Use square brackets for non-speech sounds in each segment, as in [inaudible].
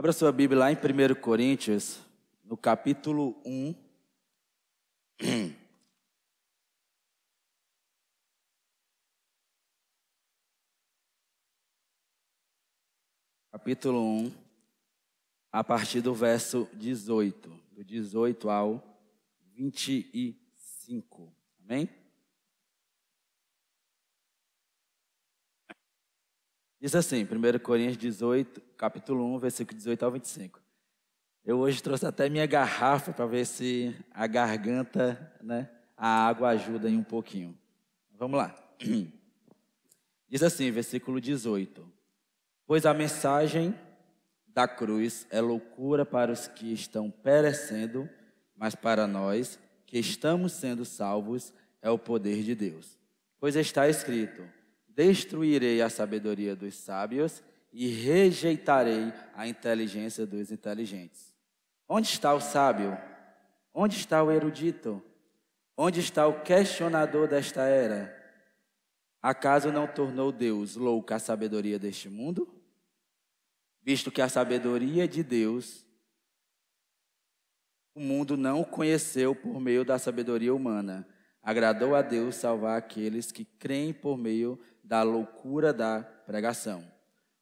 Abra sua Bíblia lá em 1 Coríntios, no capítulo 1. [clears throat] Capítulo 1, a partir do verso 18, do 18 ao 25. Amém? Diz assim, 1 Coríntios 18, capítulo 1, versículo 18 ao 25. Eu hoje trouxe até minha garrafa para ver se a garganta, né, a água ajuda em um pouquinho. Vamos lá. [clears throat] Diz assim, versículo 18: Pois a mensagem da cruz é loucura para os que estão perecendo, mas para nós que estamos sendo salvos é o poder de Deus. Pois está escrito: Destruirei a sabedoria dos sábios e rejeitarei a inteligência dos inteligentes. Onde está o sábio? Onde está o erudito? Onde está o questionador desta era? Acaso não tornou Deus louca a sabedoria deste mundo? Visto que a sabedoria de Deus, o mundo não conheceu por meio da sabedoria humana. Agradou a Deus salvar aqueles que creem por meio da loucura da pregação.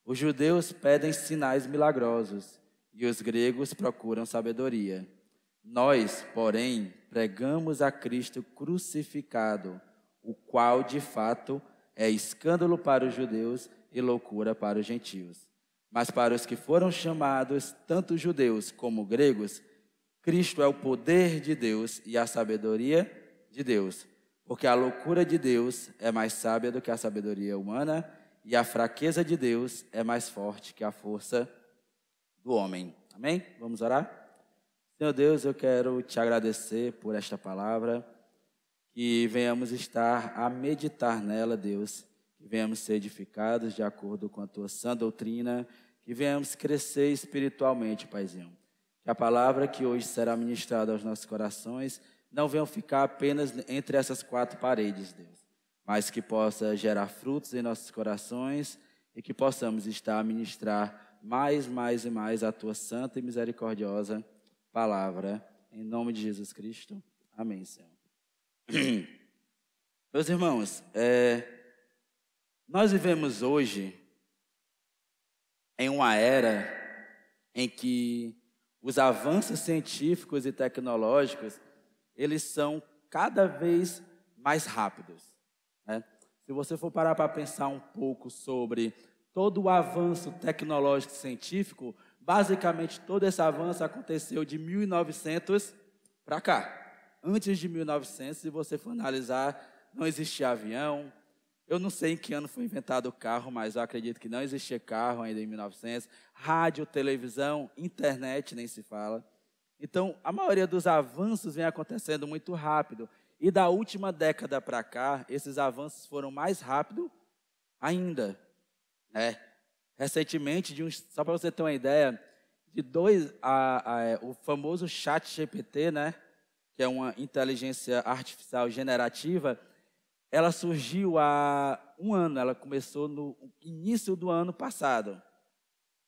Os judeus pedem sinais milagrosos e os gregos procuram sabedoria. Nós, porém, pregamos a Cristo crucificado, o qual de fato é escândalo para os judeus e loucura para os gentios. Mas para os que foram chamados, tanto judeus como gregos, Cristo é o poder de Deus e a sabedoria de Deus. Porque a loucura de Deus é mais sábia do que a sabedoria humana, e a fraqueza de Deus é mais forte que a força do homem. Amém? Vamos orar? Senhor Deus, eu quero te agradecer por esta palavra, que venhamos estar a meditar nela, Deus, que venhamos ser edificados de acordo com a tua sã doutrina, que venhamos crescer espiritualmente, Paizinho. Que a palavra que hoje será ministrada aos nossos corações não venham ficar apenas entre essas quatro paredes, Deus, mas que possa gerar frutos em nossos corações e que possamos estar a ministrar mais, mais e mais a tua santa e misericordiosa palavra. Em nome de Jesus Cristo. Amém, Senhor. [clears throat] Meus irmãos, é, nós vivemos hoje em uma era em que os avanços científicos e tecnológicos eles são cada vez mais rápidos. Né? Se você for parar para pensar um pouco sobre todo o avanço tecnológico e científico, basicamente todo esse avanço aconteceu de 1900 para cá. Antes de 1900, se você for analisar, não existia avião. Eu não sei em que ano foi inventado o carro, mas eu acredito que não existia carro ainda em 1900. Rádio, televisão, internet, nem se fala. Então, a maioria dos avanços vem acontecendo muito rápido. E da última década para cá, esses avanços foram mais rápido ainda. Né? Recentemente, de só para você ter uma ideia, de dois, a, a, é, o famoso chat GPT, né? que é uma inteligência artificial generativa, ela surgiu há um ano, ela começou no início do ano passado.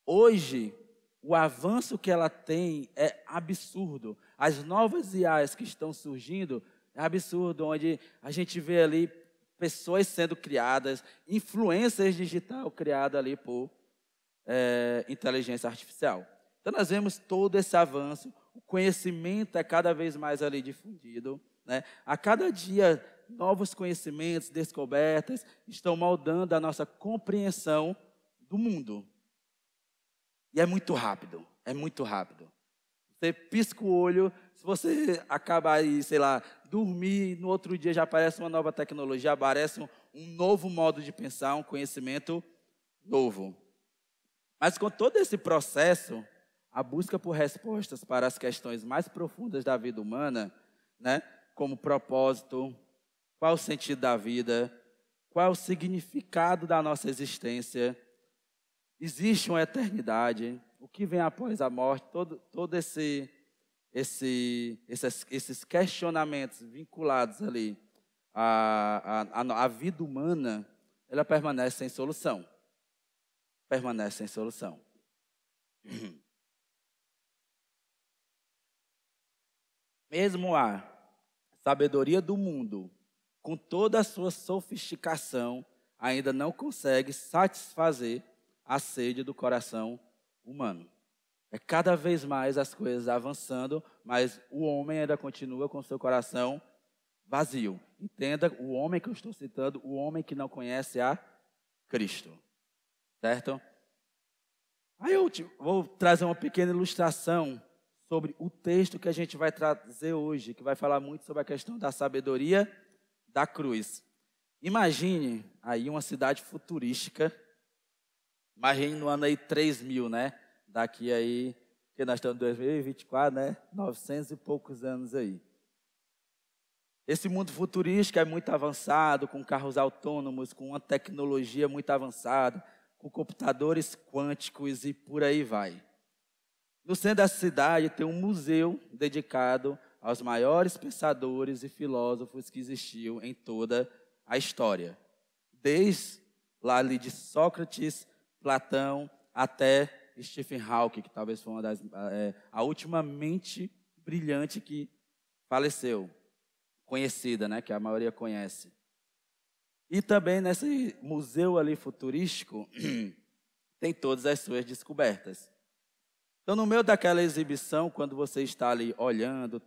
Hoje, o avanço que ela tem é absurdo. As novas IAs que estão surgindo é absurdo, onde a gente vê ali pessoas sendo criadas, influências digital criada ali por é, inteligência artificial. Então nós vemos todo esse avanço, o conhecimento é cada vez mais ali difundido, né? A cada dia novos conhecimentos, descobertas estão moldando a nossa compreensão do mundo. E é muito rápido, é muito rápido. Você pisca o olho, se você acabar aí, sei lá, dormir, no outro dia já aparece uma nova tecnologia, aparece um, um novo modo de pensar, um conhecimento novo. Mas com todo esse processo, a busca por respostas para as questões mais profundas da vida humana, né, como propósito, qual o sentido da vida, qual o significado da nossa existência, Existe uma eternidade. O que vem após a morte, todo, todo esse, esse, esses, esses questionamentos vinculados ali à, à, à vida humana, ela permanece sem solução. Permanece sem solução. [clears throat] Mesmo a sabedoria do mundo, com toda a sua sofisticação, ainda não consegue satisfazer a sede do coração humano. É cada vez mais as coisas avançando, mas o homem ainda continua com seu coração vazio. Entenda o homem que eu estou citando, o homem que não conhece a Cristo. Certo? Aí eu vou trazer uma pequena ilustração sobre o texto que a gente vai trazer hoje, que vai falar muito sobre a questão da sabedoria da cruz. Imagine aí uma cidade futurística mas a gente no ano aí 3 mil, né? Daqui aí, que nós estamos em 2024, né? 900 e poucos anos aí. Esse mundo futurístico é muito avançado, com carros autônomos, com uma tecnologia muito avançada, com computadores quânticos e por aí vai. No centro da cidade tem um museu dedicado aos maiores pensadores e filósofos que existiam em toda a história. Desde lá ali de Sócrates Platão até Stephen Hawking, que talvez foi uma das é, a última mente brilhante que faleceu, conhecida, né, que a maioria conhece. E também nesse museu ali futurístico [clears throat] tem todas as suas descobertas. Então, no meio daquela exibição, quando você está ali olhando,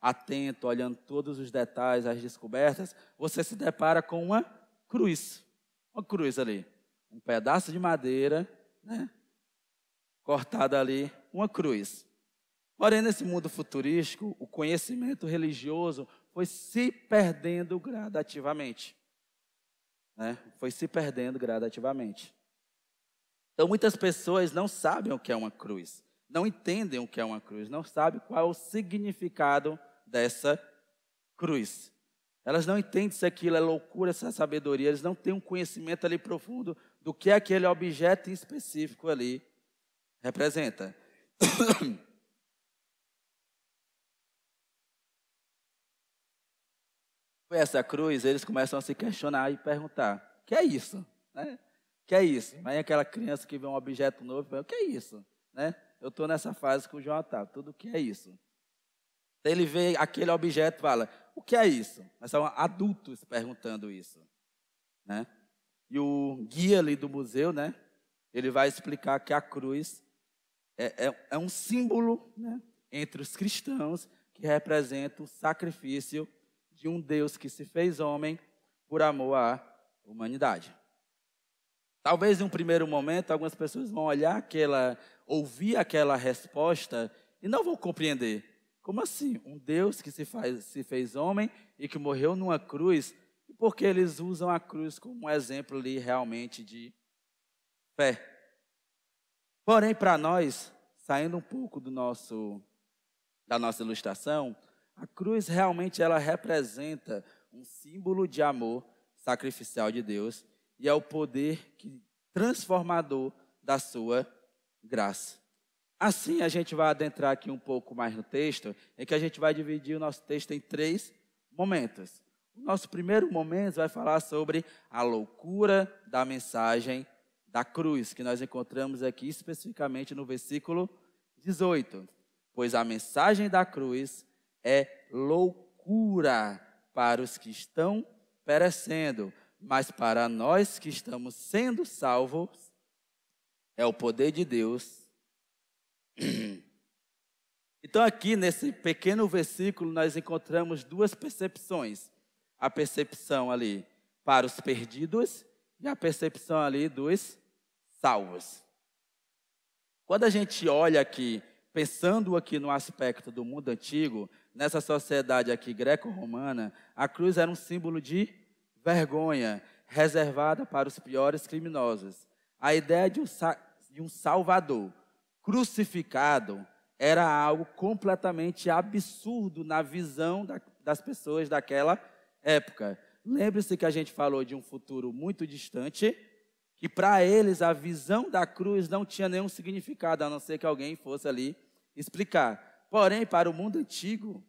atento, olhando todos os detalhes, as descobertas, você se depara com uma cruz. Uma cruz ali um pedaço de madeira, né? cortada ali, uma cruz. Porém, nesse mundo futurístico, o conhecimento religioso foi se perdendo gradativamente. Né? Foi se perdendo gradativamente. Então, muitas pessoas não sabem o que é uma cruz, não entendem o que é uma cruz, não sabem qual é o significado dessa cruz. Elas não entendem se aquilo é loucura, se é sabedoria, eles não têm um conhecimento ali profundo do que aquele objeto específico ali representa. [coughs] essa cruz, eles começam a se questionar e perguntar: que é isso? Né? que é isso? Aí aquela criança que vê um objeto novo, fala, o que é isso? Né? Eu estou nessa fase que o João está, tudo o que é isso? Ele vê aquele objeto e fala, o que é isso? Mas são adultos perguntando isso. Né? E o guia ali do museu, né? Ele vai explicar que a cruz é, é, é um símbolo né, entre os cristãos que representa o sacrifício de um Deus que se fez homem por amor à humanidade. Talvez em um primeiro momento algumas pessoas vão olhar aquela, ouvir aquela resposta e não vão compreender. Como assim? Um Deus que se, faz, se fez homem e que morreu numa cruz porque eles usam a cruz como um exemplo ali realmente de fé. Porém, para nós, saindo um pouco do nosso da nossa ilustração, a cruz realmente ela representa um símbolo de amor sacrificial de Deus e é o poder que transformador da sua graça. Assim, a gente vai adentrar aqui um pouco mais no texto, em que a gente vai dividir o nosso texto em três momentos. O nosso primeiro momento vai falar sobre a loucura da mensagem da cruz, que nós encontramos aqui especificamente no versículo 18. Pois a mensagem da cruz é loucura para os que estão perecendo, mas para nós que estamos sendo salvos, é o poder de Deus. [clears throat] Então, aqui nesse pequeno versículo, nós encontramos duas percepções a percepção ali para os perdidos e a percepção ali dos salvos. Quando a gente olha aqui, pensando aqui no aspecto do mundo antigo, nessa sociedade aqui greco-romana, a cruz era um símbolo de vergonha, reservada para os piores criminosos. A ideia de um, de um salvador crucificado era algo completamente absurdo na visão da, das pessoas daquela sociedade época. Lembre-se que a gente falou de um futuro muito distante, que para eles a visão da cruz não tinha nenhum significado, a não ser que alguém fosse ali explicar. Porém, para o mundo antigo,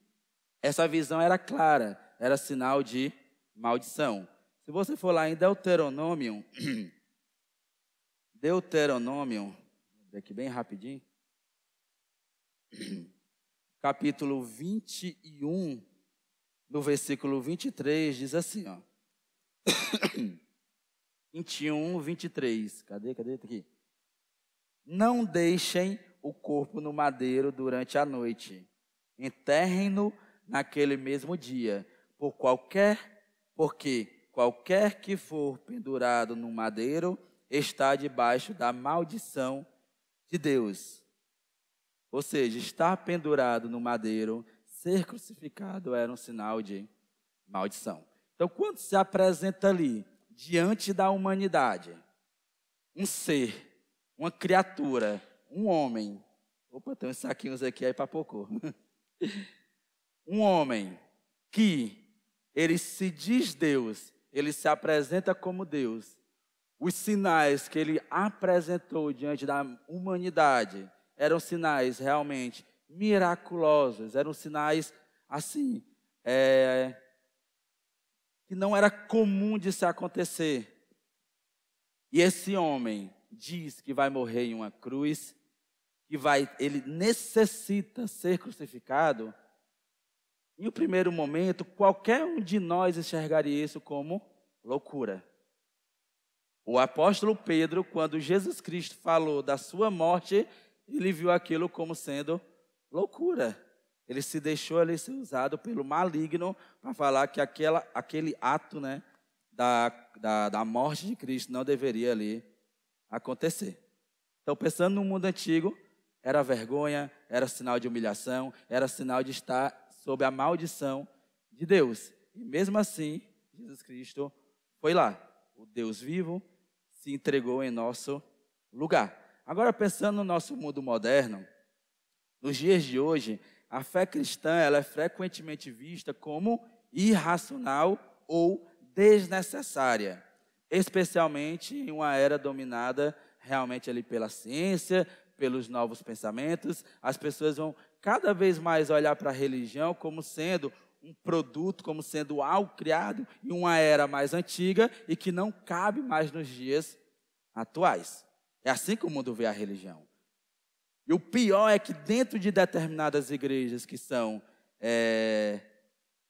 essa visão era clara, era sinal de maldição. Se você for lá em Deuteronômio, [clears throat] Deuteronômio, aqui bem rapidinho, [clears throat] capítulo 21, no versículo 23, diz assim, ó. 21, [coughs] 23. Cadê, cadê? Tá aqui. Não deixem o corpo no madeiro durante a noite. Enterrem-no naquele mesmo dia. Por qualquer, porque qualquer que for pendurado no madeiro está debaixo da maldição de Deus. Ou seja, estar pendurado no madeiro ser crucificado era um sinal de maldição. Então, quando se apresenta ali, diante da humanidade, um ser, uma criatura, um homem. Opa, tem uns saquinhos aqui aí para pouco. [laughs] um homem que ele se diz Deus, ele se apresenta como Deus. Os sinais que ele apresentou diante da humanidade eram sinais realmente miraculosas eram sinais assim, é, que não era comum de se acontecer. E esse homem diz que vai morrer em uma cruz, que vai, ele necessita ser crucificado. Em um primeiro momento, qualquer um de nós enxergaria isso como loucura. O apóstolo Pedro, quando Jesus Cristo falou da sua morte, ele viu aquilo como sendo loucura. Ele se deixou ali ser usado pelo maligno para falar que aquela, aquele ato né, da, da, da morte de Cristo não deveria ali acontecer. Então, pensando no mundo antigo, era vergonha, era sinal de humilhação, era sinal de estar sob a maldição de Deus. E mesmo assim, Jesus Cristo foi lá. O Deus vivo se entregou em nosso lugar. Agora, pensando no nosso mundo moderno, nos dias de hoje, a fé cristã ela é frequentemente vista como irracional ou desnecessária, especialmente em uma era dominada realmente ali pela ciência, pelos novos pensamentos. As pessoas vão cada vez mais olhar para a religião como sendo um produto, como sendo algo criado em uma era mais antiga e que não cabe mais nos dias atuais. É assim que o mundo vê a religião. E o pior é que dentro de determinadas igrejas que são é,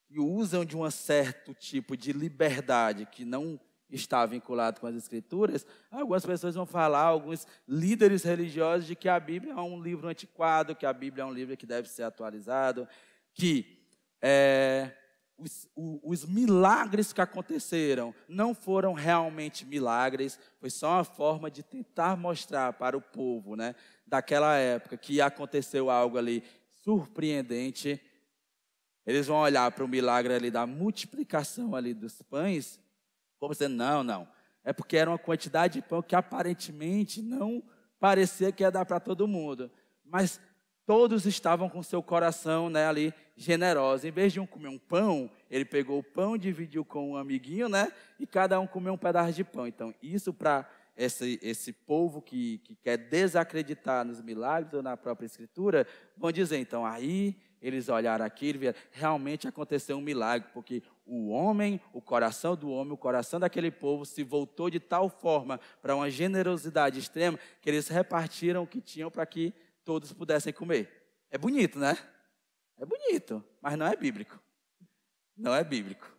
que usam de um certo tipo de liberdade que não está vinculado com as escrituras, algumas pessoas vão falar, alguns líderes religiosos, de que a Bíblia é um livro antiquado, que a Bíblia é um livro que deve ser atualizado, que é, os, os, milagres que aconteceram não foram realmente milagres, foi só uma forma de tentar mostrar para o povo né, daquela época que aconteceu algo ali surpreendente. Eles vão olhar para o milagre ali da multiplicação ali dos pães, como dizer não, não. É porque era uma quantidade de pão que aparentemente não parecia que ia dar para todo mundo. Mas Todos estavam com seu coração né, ali generoso. Em vez de um comer um pão, ele pegou o pão, dividiu com um amiguinho, né? E cada um comeu um pedaço de pão. Então, isso para esse, esse povo que, que quer desacreditar nos milagres ou na própria Escritura, vão dizer, então, aí eles olharam aquilo, viram, realmente aconteceu um milagre, porque o homem, o coração do homem, o coração daquele povo se voltou de tal forma para uma generosidade extrema que eles repartiram o que tinham para que todos pudessem comer. É bonito, né? É bonito, mas não é bíblico. Não é bíblico.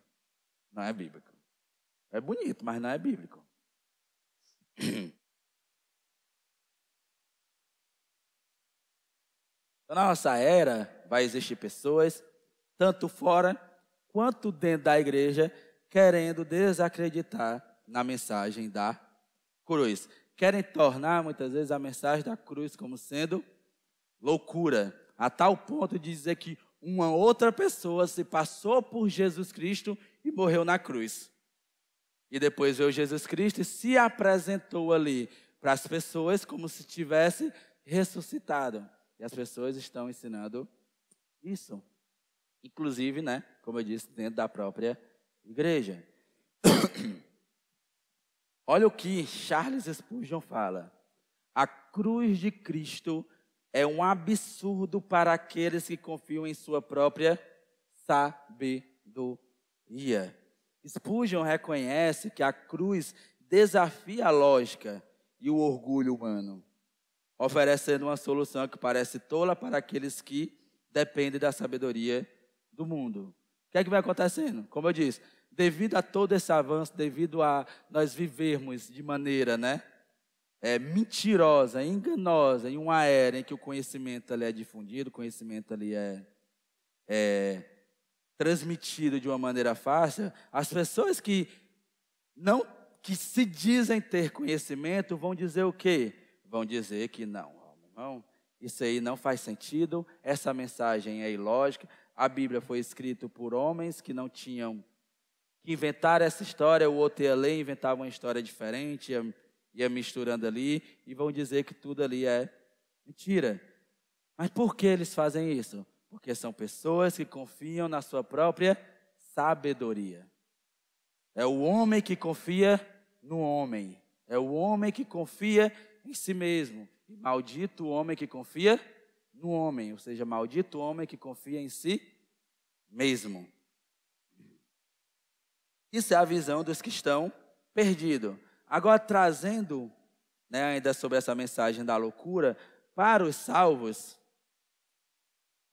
Não é bíblico. É bonito, mas não é bíblico. Então, [clears throat] na nossa era, vai existir pessoas, tanto fora quanto dentro da igreja, querendo desacreditar na mensagem da cruz. Querem tornar, muitas vezes, a mensagem da cruz como sendo loucura, a tal ponto de dizer que uma outra pessoa se passou por Jesus Cristo e morreu na cruz. E depois veio Jesus Cristo e se apresentou ali para as pessoas como se tivesse ressuscitado. E as pessoas estão ensinando isso. Inclusive, né, como eu disse, dentro da própria igreja. [coughs] Olha o que Charles Spurgeon fala. A cruz de Cristo é um absurdo para aqueles que confiam em sua própria sabedoria. Spurgeon reconhece que a cruz desafia a lógica e o orgulho humano, oferecendo uma solução que parece tola para aqueles que dependem da sabedoria do mundo. O que é que vai acontecendo? Como eu disse, devido a todo esse avanço, devido a nós vivermos de maneira, né, é, mentirosa, enganosa, em uma era em que o conhecimento ali é difundido, o conhecimento ali é, é transmitido de uma maneira fácil, as pessoas que não que se dizem ter conhecimento vão dizer o quê? Vão dizer que não, irmão, isso aí não faz sentido, essa mensagem é ilógica, a Bíblia foi escrita por homens que não tinham que inventar essa história, o outro ia ler, inventava uma história diferente, ia ia misturando ali e vão dizer que tudo ali é mentira. Mas por que eles fazem isso? Porque são pessoas que confiam na sua própria sabedoria. É o homem que confia no homem. É o homem que confia em si mesmo. E maldito o homem que confia no homem. Ou seja, maldito o homem que confia em si mesmo. Isso é a visão dos que estão perdidos. Agora, trazendo né, ainda sobre essa mensagem da loucura, para os salvos,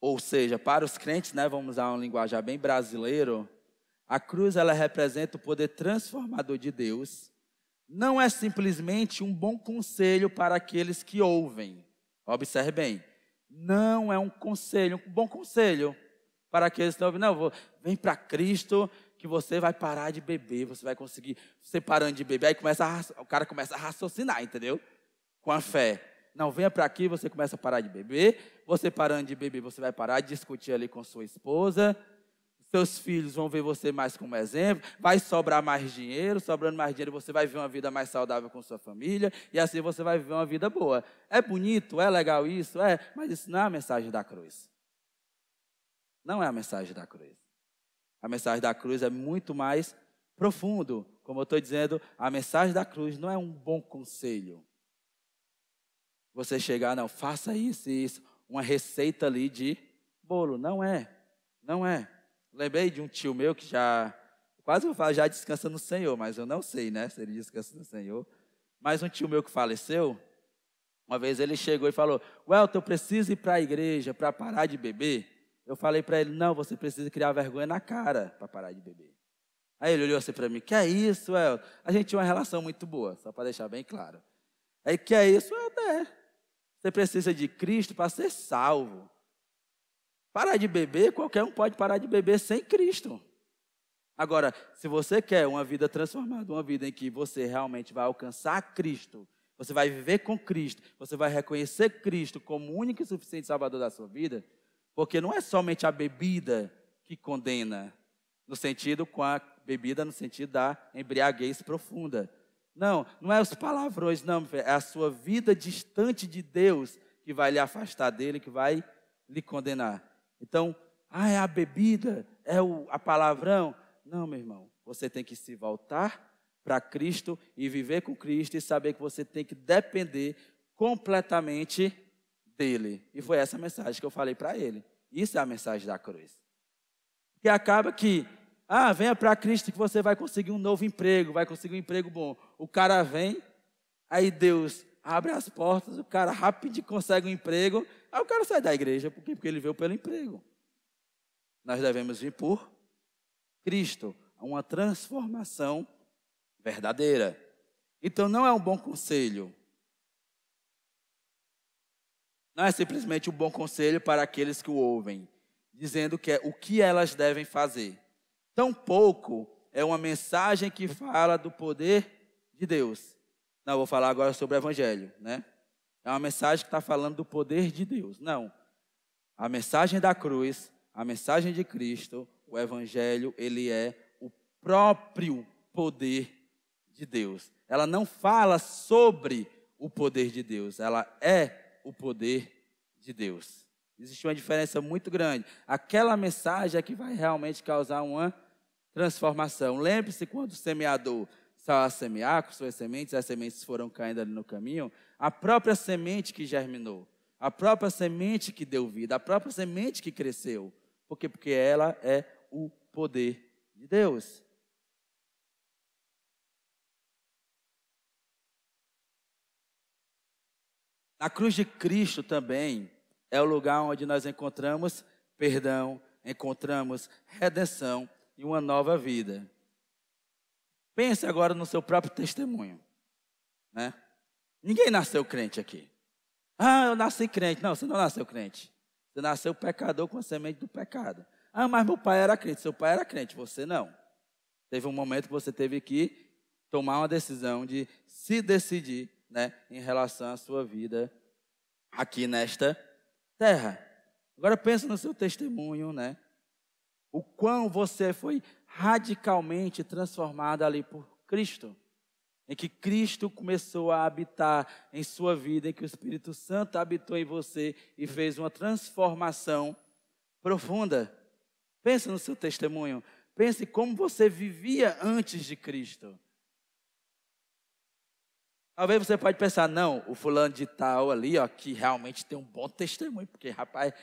ou seja, para os crentes, né, vamos usar um linguajar bem brasileiro, a cruz ela representa o poder transformador de Deus. Não é simplesmente um bom conselho para aqueles que ouvem. Observe bem. Não é um conselho, um bom conselho para aqueles que estão ouvindo. Não, vou, vem para Cristo, que você vai parar de beber, você vai conseguir, você parando de beber, aí começa a, o cara começa a raciocinar, entendeu? Com a fé. Não, venha para aqui, você começa a parar de beber, você parando de beber, você vai parar de discutir ali com sua esposa, seus filhos vão ver você mais como exemplo, vai sobrar mais dinheiro, sobrando mais dinheiro você vai viver uma vida mais saudável com sua família, e assim você vai viver uma vida boa. É bonito, é legal isso, é, mas isso não é a mensagem da cruz. Não é a mensagem da cruz. A mensagem da cruz é muito mais profundo. Como eu estou dizendo, a mensagem da cruz não é um bom conselho. Você chegar, não, faça isso e isso. Uma receita ali de bolo. Não é. Não é. Lembrei de um tio meu que já, quase eu falo, já descansa no Senhor, mas eu não sei, né, se ele descansa no Senhor. Mas um tio meu que faleceu, uma vez ele chegou e falou: Welton, eu preciso ir para a igreja para parar de beber. Eu falei para ele: não, você precisa criar vergonha na cara para parar de beber. Aí ele olhou assim para mim: que é isso, El? A gente tinha uma relação muito boa, só para deixar bem claro. Aí, que é isso? Eu É. Você precisa de Cristo para ser salvo. Parar de beber, qualquer um pode parar de beber sem Cristo. Agora, se você quer uma vida transformada, uma vida em que você realmente vai alcançar Cristo, você vai viver com Cristo, você vai reconhecer Cristo como o único e suficiente Salvador da sua vida, porque não é somente a bebida que condena, no sentido com a bebida no sentido da embriaguez profunda. Não, não é os palavrões, não, é a sua vida distante de Deus que vai lhe afastar dele, que vai lhe condenar. Então, ah, é a bebida, é o, a palavrão. Não, meu irmão, você tem que se voltar para Cristo e viver com Cristo e saber que você tem que depender completamente dele. E foi essa mensagem que eu falei para ele. Isso é a mensagem da cruz. Que acaba que, ah, venha para Cristo que você vai conseguir um novo emprego, vai conseguir um emprego bom. O cara vem, aí Deus abre as portas, o cara rapidinho consegue um emprego, aí o cara sai da igreja, por quê? Porque ele veio pelo emprego. Nós devemos vir por Cristo, uma transformação verdadeira. Então não é um bom conselho não é simplesmente um bom conselho para aqueles que o ouvem, dizendo que é o que elas devem fazer. Tampouco é uma mensagem que fala do poder de Deus. Não, vou falar agora sobre o Evangelho, né? É uma mensagem que está falando do poder de Deus. Não. A mensagem da cruz, a mensagem de Cristo, o Evangelho, ele é o próprio poder de Deus. Ela não fala sobre o poder de Deus, ela é o poder de Deus. Existe uma diferença muito grande. Aquela mensagem é que vai realmente causar uma transformação. Lembre-se quando o semeador saiu a semear com suas sementes, as sementes foram caindo ali no caminho, a própria semente que germinou, a própria semente que deu vida, a própria semente que cresceu. Por quê? Porque ela é o poder de Deus. Na cruz de Cristo também é o lugar onde nós encontramos perdão, encontramos redenção e uma nova vida. Pense agora no seu próprio testemunho. Né? Ninguém nasceu crente aqui. Ah, eu nasci crente. Não, você não nasceu crente. Você nasceu pecador com a semente do pecado. Ah, mas meu pai era crente. Seu pai era crente, você não. Teve um momento que você teve que tomar uma decisão de se decidir né, em relação à sua vida aqui nesta terra. Agora pensa no seu testemunho, né? O quão você foi radicalmente transformado ali por Cristo, em que Cristo começou a habitar em sua vida, em que o Espírito Santo habitou em você e fez uma transformação profunda. Pensa no seu testemunho, pense como você vivia antes de Cristo. Talvez você pode pensar, não, o fulano de tal ali, ó, que realmente tem um bom testemunho, porque rapaz,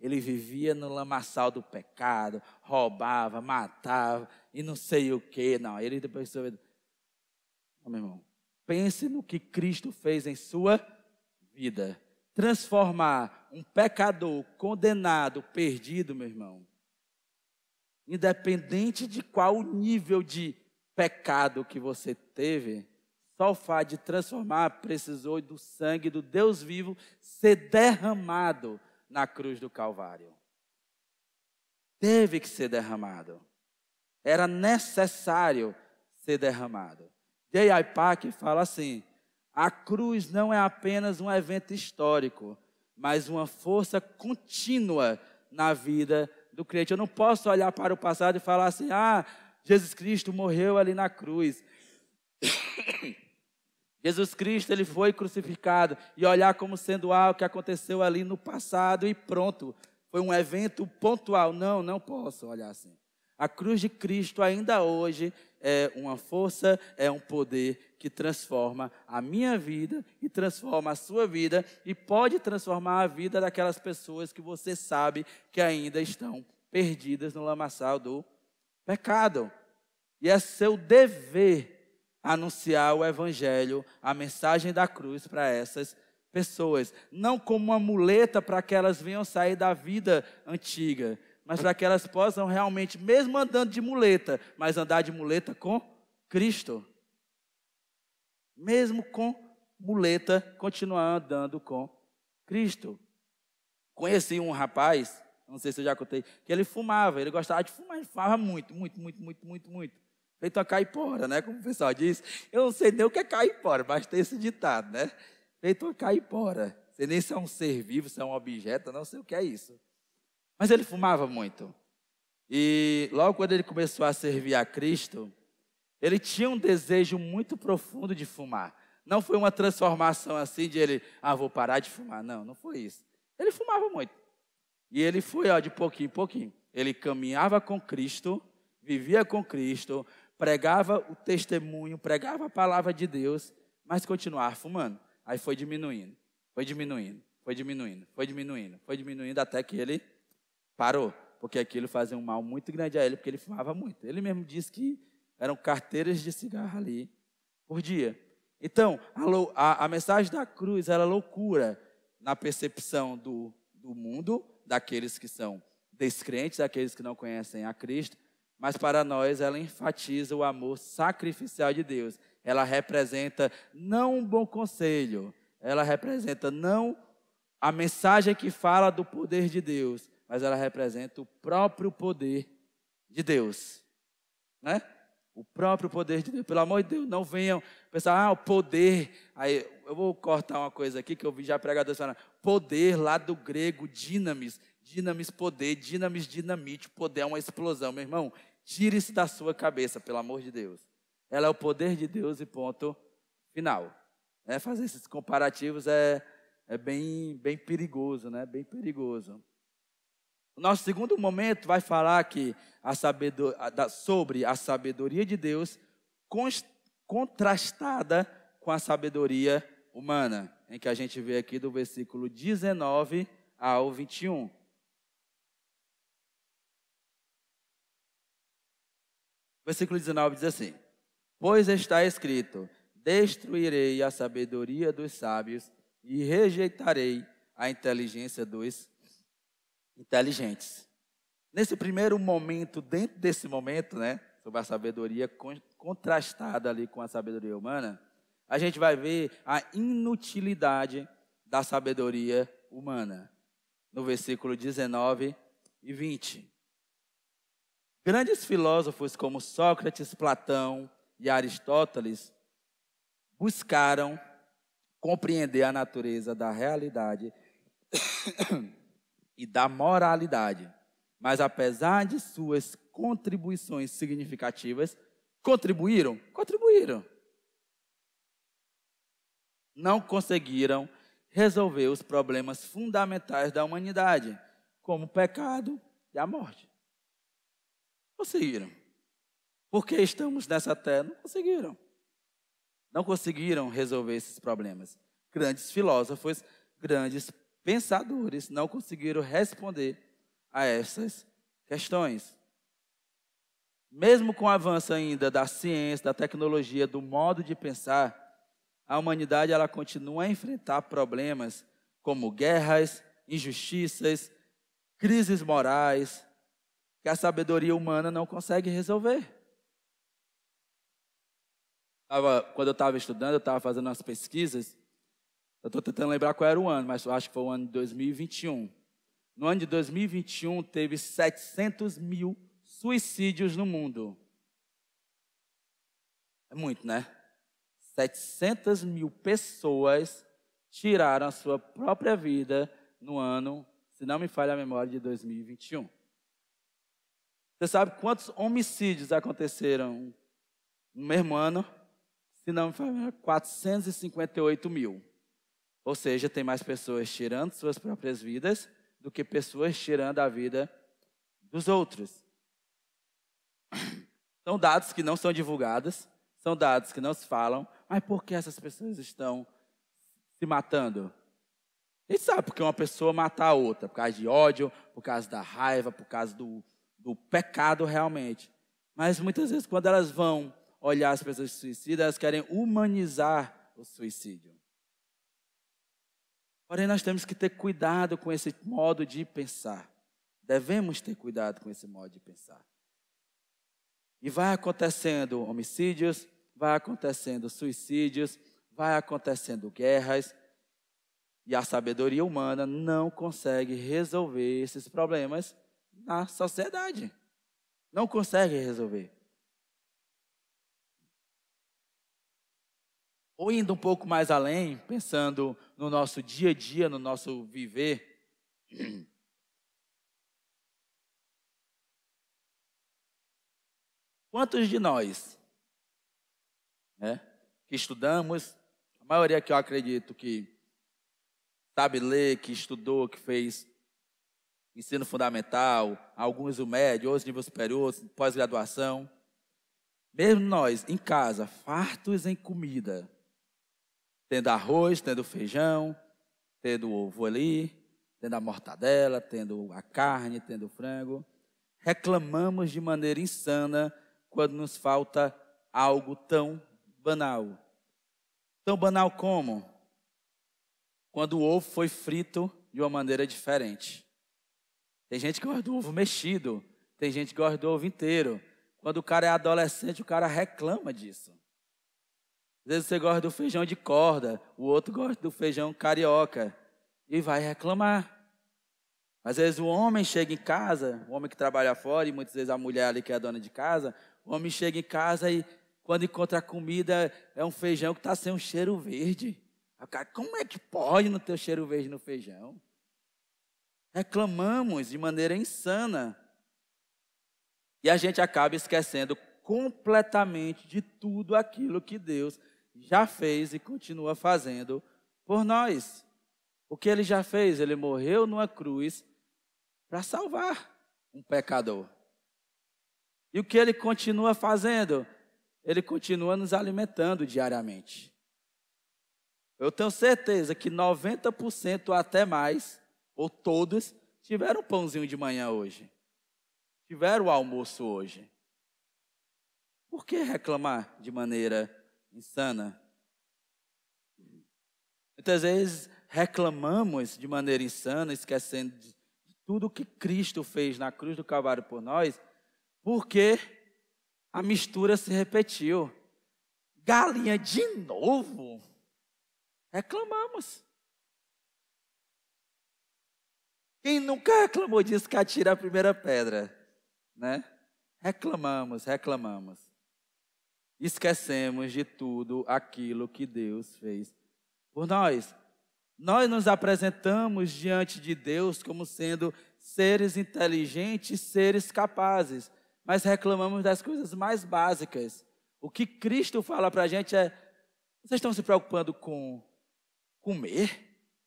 ele vivia no lamaçal do pecado, roubava, matava e não sei o que, não. Ele depois não, meu irmão, pense no que Cristo fez em sua vida. Transformar um pecador condenado, perdido, meu irmão, independente de qual nível de pecado que você teve, só o fato de transformar precisou do sangue do Deus vivo ser derramado na cruz do Calvário. Teve que ser derramado. Era necessário ser derramado. J.I. Aipak fala assim: a cruz não é apenas um evento histórico, mas uma força contínua na vida do crente. Eu não posso olhar para o passado e falar assim: ah, Jesus Cristo morreu ali na cruz. [coughs] Jesus Cristo ele foi crucificado e olhar como sendo algo que aconteceu ali no passado e pronto, foi um evento pontual. Não, não posso olhar assim. A cruz de Cristo ainda hoje é uma força, é um poder que transforma a minha vida e transforma a sua vida e pode transformar a vida daquelas pessoas que você sabe que ainda estão perdidas no lamaçal do pecado. E é seu dever anunciar o evangelho, a mensagem da cruz para essas pessoas, não como uma muleta para que elas venham sair da vida antiga, mas para que elas possam realmente, mesmo andando de muleta, mas andar de muleta com Cristo. Mesmo com muleta, continuar andando com Cristo. Conheci um rapaz, não sei se eu já contei, que ele fumava, ele gostava de fumar, ele fumava muito, muito, muito, muito, muito, muito feito uma caipora, né? Como o pessoal diz, eu não sei nem o que é caipora, mas tem esse ditado, né? Feito uma caipora. Você nem se é um ser vivo, se é um objeto, não sei o que é isso. Mas ele fumava muito. E logo quando ele começou a servir a Cristo, ele tinha um desejo muito profundo de fumar. Não foi uma transformação assim de ele, ah, vou parar de fumar. Não, não foi isso. Ele fumava muito. E ele foi ó, de pouquinho em pouquinho. Ele caminhava com Cristo, vivia com Cristo, pregava o testemunho, pregava a palavra de Deus, mas continuava fumando. Aí foi diminuindo, foi diminuindo, foi diminuindo, foi diminuindo, foi diminuindo até que ele parou, porque aquilo fazia um mal muito grande a ele, porque ele fumava muito. Ele mesmo disse que eram carteiras de cigarro ali por dia. Então, a, a, a mensagem da cruz era é loucura na percepção do, do mundo, daqueles que são descrentes, daqueles que não conhecem a Cristo, mas para nós ela enfatiza o amor sacrificial de Deus. Ela representa não um bom conselho, ela representa não a mensagem que fala do poder de Deus, mas ela representa o próprio poder de Deus, né? O próprio poder de Deus. Pelo amor de Deus, não venham pensar, ah, o poder. Aí eu vou cortar uma coisa aqui que eu vi já pregador falando. Poder lá do grego, dinamis. Dinamis, poder. Dinamis, dinamite. Poder é uma explosão, meu irmão. Tire isso da sua cabeça, pelo amor de Deus. Ela é o poder de Deus e ponto final. É, fazer esses comparativos é, é bem, bem perigoso, né? Bem perigoso. O nosso segundo momento vai falar que a sabedoria sobre a sabedoria de Deus contrastada com a sabedoria humana, em que a gente vê aqui do versículo 19 ao 21. Versículo 19 diz assim: Pois está escrito: Destruirei a sabedoria dos sábios e rejeitarei a inteligência dos inteligentes. Nesse primeiro momento, dentro desse momento, né, sobre a sabedoria contrastada ali com a sabedoria humana, a gente vai ver a inutilidade da sabedoria humana, no versículo 19 e 20. Grandes filósofos como Sócrates, Platão e Aristóteles buscaram compreender a natureza da realidade [coughs] e da moralidade. Mas apesar de suas contribuições significativas, contribuíram? Contribuíram. Não conseguiram resolver os problemas fundamentais da humanidade, como o pecado e a morte. Conseguiram. Porque estamos nessa terra? Não conseguiram. Não conseguiram resolver esses problemas. Grandes filósofos, grandes pensadores não conseguiram responder a essas questões. Mesmo com o avanço ainda da ciência, da tecnologia, do modo de pensar, a humanidade ela continua a enfrentar problemas como guerras, injustiças, crises morais, que a sabedoria humana não consegue resolver. Quando eu estava estudando, eu estava fazendo umas pesquisas, eu estou tentando lembrar qual era o ano, mas eu acho que foi o ano de 2021. No ano de 2021, teve 700 mil suicídios no mundo. É muito, né? 700 mil pessoas tiraram a sua própria vida no ano, se não me falha a memória, de 2021. Você sabe quantos homicídios aconteceram? no mesmo ano? se não me 458 mil. Ou seja, tem mais pessoas tirando suas próprias vidas do que pessoas tirando a vida dos outros. São dados que não são divulgados, são dados que não se falam, mas por que essas pessoas estão se matando? E sabe por que uma pessoa mata a outra? Por causa de ódio, por causa da raiva, por causa do do pecado realmente. Mas muitas vezes, quando elas vão olhar as pessoas suicidas, elas querem humanizar o suicídio. Porém, nós temos que ter cuidado com esse modo de pensar. Devemos ter cuidado com esse modo de pensar. E vai acontecendo homicídios, vai acontecendo suicídios, vai acontecendo guerras, e a sabedoria humana não consegue resolver esses problemas na sociedade. Não consegue resolver. Ou indo um pouco mais além, pensando no nosso dia a dia, no nosso viver. Quantos de nós né, que estudamos, a maioria que eu acredito que sabe ler, que estudou, que fez ensino fundamental, alguns o médio, outros nível superior, pós-graduação. Mesmo nós, em casa, fartos em comida, tendo arroz, tendo feijão, tendo ovo ali, tendo a mortadela, tendo a carne, tendo o frango, reclamamos de maneira insana quando nos falta algo tão banal. Tão banal como quando o ovo foi frito de uma maneira diferente. Tem gente que gosta do ovo mexido, tem gente que gosta do ovo inteiro. Quando o cara é adolescente, o cara reclama disso. Às vezes você gosta do feijão de corda, o outro gosta do feijão carioca e vai reclamar. Às vezes o homem chega em casa, o homem que trabalha fora, e muitas vezes a mulher ali que é a dona de casa, o homem chega em casa e quando encontra a comida é um feijão que está sem um cheiro verde. O cara, como é que pode não ter um cheiro verde no feijão? Reclamamos de maneira insana. E a gente acaba esquecendo completamente de tudo aquilo que Deus já fez e continua fazendo por nós. O que ele já fez? Ele morreu numa cruz para salvar um pecador. E o que ele continua fazendo? Ele continua nos alimentando diariamente. Eu tenho certeza que 90% até mais ou todos, tiveram pãozinho de manhã hoje, tiveram o almoço hoje. Por que reclamar de maneira insana? Muitas vezes reclamamos de maneira insana, esquecendo de tudo o que Cristo fez na cruz do Calvário por nós, porque a mistura se repetiu. Galinha de novo? Reclamamos. Quem nunca reclamou disso que atira a primeira pedra, né? Reclamamos, reclamamos. Esquecemos de tudo aquilo que Deus fez por nós. Nós nos apresentamos diante de Deus como sendo seres inteligentes, seres capazes, mas reclamamos das coisas mais básicas. O que Cristo fala para a gente é: vocês estão se preocupando com comer,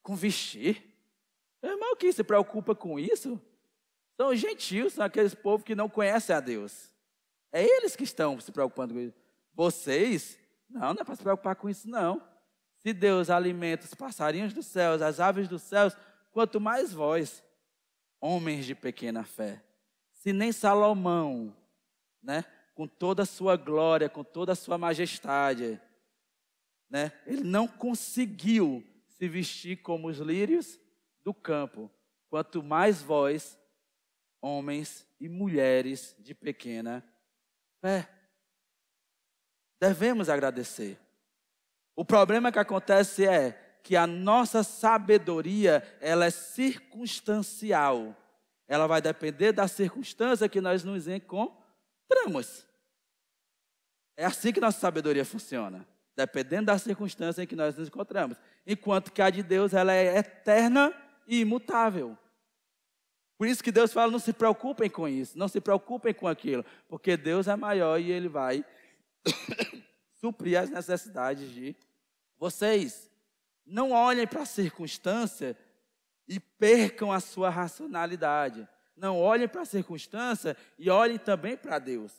com vestir? Mas o que se preocupa com isso? São os gentios, são aqueles povos que não conhecem a Deus. É eles que estão se preocupando com isso. Vocês, não, não é para se preocupar com isso, não. Se Deus alimenta os passarinhos dos céus, as aves dos céus, quanto mais vós, homens de pequena fé. Se nem Salomão, né, com toda a sua glória, com toda a sua majestade, né, ele não conseguiu se vestir como os lírios, do campo, quanto mais vós, homens e mulheres de pequena fé. Devemos agradecer. O problema que acontece é que a nossa sabedoria, ela é circunstancial. Ela vai depender da circunstância que nós nos encontramos. É assim que nossa sabedoria funciona, dependendo da circunstância em que nós nos encontramos. Enquanto que a de Deus, ela é eterna e imutável. Por isso que Deus fala: não se preocupem com isso, não se preocupem com aquilo, porque Deus é maior e Ele vai [coughs] suprir as necessidades de vocês. Não olhem para a circunstância e percam a sua racionalidade. Não olhem para a circunstância e olhem também para Deus.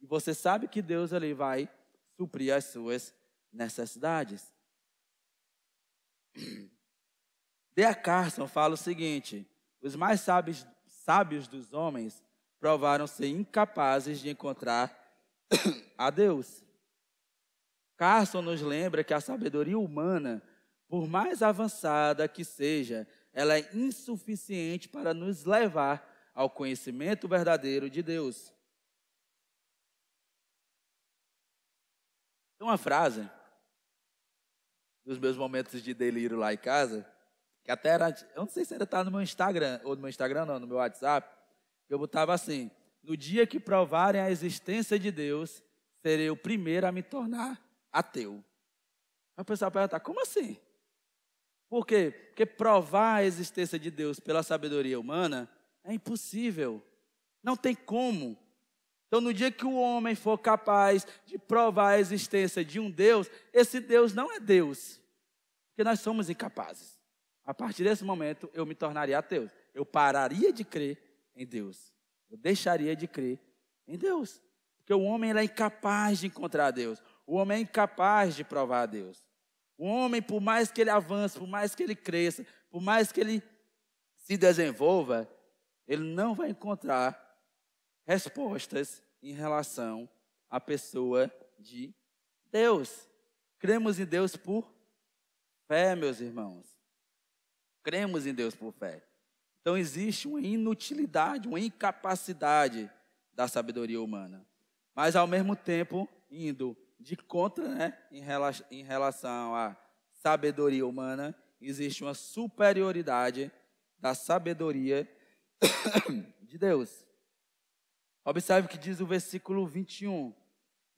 E você sabe que Deus ali vai suprir as suas necessidades. [coughs] D.A. Carson fala o seguinte: os mais sábios, sábios dos homens provaram ser incapazes de encontrar [coughs] a Deus. Carson nos lembra que a sabedoria humana, por mais avançada que seja, ela é insuficiente para nos levar ao conhecimento verdadeiro de Deus. Tem uma frase dos meus momentos de delírio lá em casa que até era, eu não sei se ainda está no meu Instagram, ou no meu Instagram não, no meu WhatsApp, eu botava assim, no dia que provarem a existência de Deus, serei o primeiro a me tornar ateu. Aí o pessoal pergunta, como assim? Por quê? Porque provar a existência de Deus pela sabedoria humana é impossível. Não tem como. Então, no dia que o homem for capaz de provar a existência de um Deus, esse Deus não é Deus. Porque nós somos incapazes a partir desse momento eu me tornaria ateu. Eu pararia de crer em Deus. Eu deixaria de crer em Deus. Porque o homem é incapaz de encontrar Deus. O homem é incapaz de provar a Deus. O homem, por mais que ele avance, por mais que ele cresça, por mais que ele se desenvolva, ele não vai encontrar respostas em relação à pessoa de Deus. Cremos em Deus por fé, meus irmãos. Cremos em Deus por fé. Então existe uma inutilidade, uma incapacidade da sabedoria humana. Mas ao mesmo tempo, indo de contra, né, em relação à sabedoria humana, existe uma superioridade da sabedoria [coughs] de Deus. Observe o que diz o versículo 21.